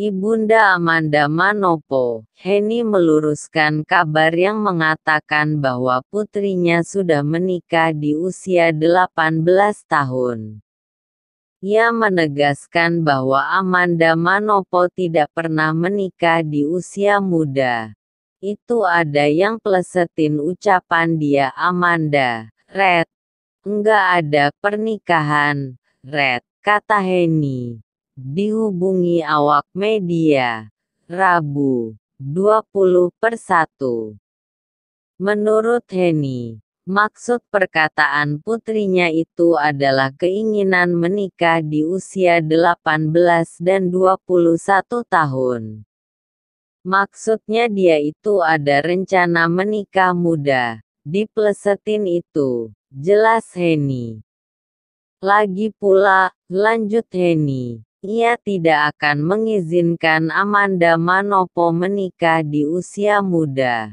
Ibunda Amanda Manopo, Henny meluruskan kabar yang mengatakan bahwa putrinya sudah menikah di usia 18 tahun. Ia menegaskan bahwa Amanda Manopo tidak pernah menikah di usia muda. Itu ada yang plesetin ucapan dia Amanda, Red. Enggak ada pernikahan, Red, kata Henny dihubungi awak media, Rabu, 20 1 Menurut Henny, maksud perkataan putrinya itu adalah keinginan menikah di usia 18 dan 21 tahun. Maksudnya dia itu ada rencana menikah muda, di plesetin itu, jelas Henny. Lagi pula, lanjut Henny, ia tidak akan mengizinkan Amanda Manopo menikah di usia muda.